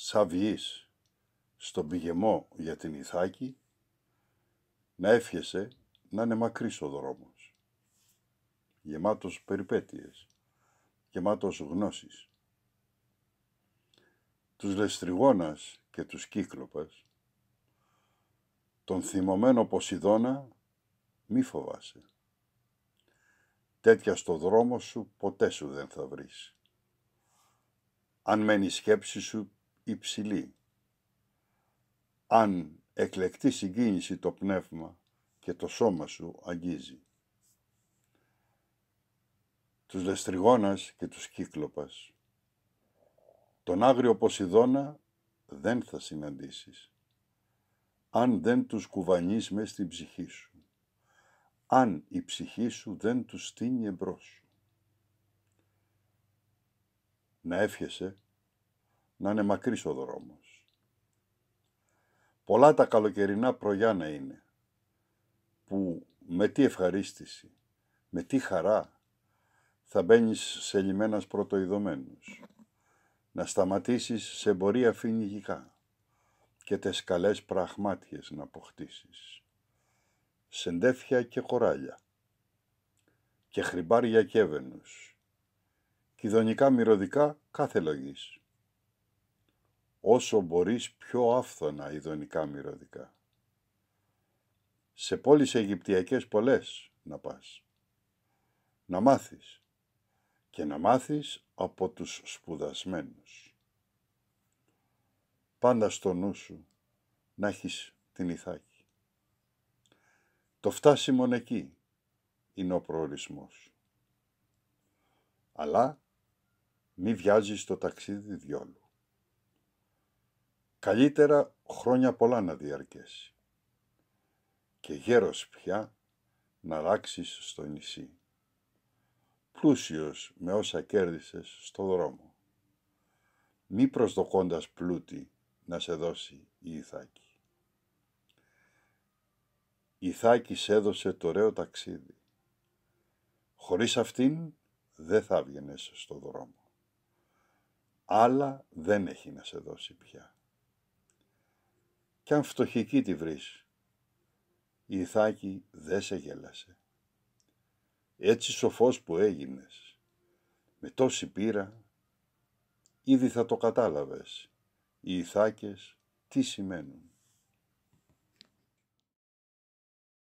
Σαβιής στον πηγεμό για την Ιθάκη, να εύχεσαι να είναι μακρύς ο δρόμος, γεμάτος περιπέτειες, γεμάτος γνώσεις. Τους λεστριγόνας και τους κύκλοπες, τον θυμωμένο Ποσειδώνα μη φοβάσαι. Τέτοια στο δρόμο σου ποτέ σου δεν θα βρεις. Αν μένει η σκέψη σου υψηλή. Αν εκλεκτή συγκίνηση το πνεύμα και το σώμα σου αγγίζει. Τους Δεστριγόνας και τους Κύκλοπας. Τον άγριο Ποσειδώνα δεν θα συναντήσεις, αν δεν τους κουβανείς μες στην ψυχή σου, αν η ψυχή σου δεν τους στείνει εμπρός σου. Να εύχεσαι να είναι μακρύς ο δρόμος. Πολλά τα καλοκαιρινά να είναι, που με τι ευχαρίστηση, με τι χαρά θα μπαίνεις σε λιμένας πρωτοειδωμένους, να σταματήσεις σε εμπορία φοινικικά και τες καλές πραγμάτιες να αποκτήσεις. Σεντέφια και κοράλια και χρυμπάρια και έβενους, κιδονικά μυρωδικά κάθε λογής όσο μπορείς πιο άφθονα ειδονικά μυρωδικά. Σε πόλεις Αιγυπτιακές πολλές να πας. Να μάθεις και να μάθεις από τους σπουδασμένους. Πάντα στο νου σου να έχεις την Ιθάκη. Το φτάσιμο εκεί είναι ο προορισμός. Αλλά μη βιάζεις το ταξίδι διόλου καλύτερα χρόνια πολλά να διαρκέσει και γέρος πια να αλλάξεις στο νησί, πλούσιος με όσα κέρδισες στο δρόμο, μη προσδοκώντας πλούτη να σε δώσει η Ιθάκη. Η Ιθάκη σε έδωσε το ωραίο ταξίδι. Χωρίς αυτήν δεν θα βγαινες στο δρόμο. Άλλα δεν έχει να σε δώσει πια κι αν φτωχική τη βρεις. Η Ιθάκη δεν σε γέλασε. Έτσι σοφός που έγινες, με τόση πείρα, ήδη θα το κατάλαβες, οι Ιθάκες τι σημαίνουν.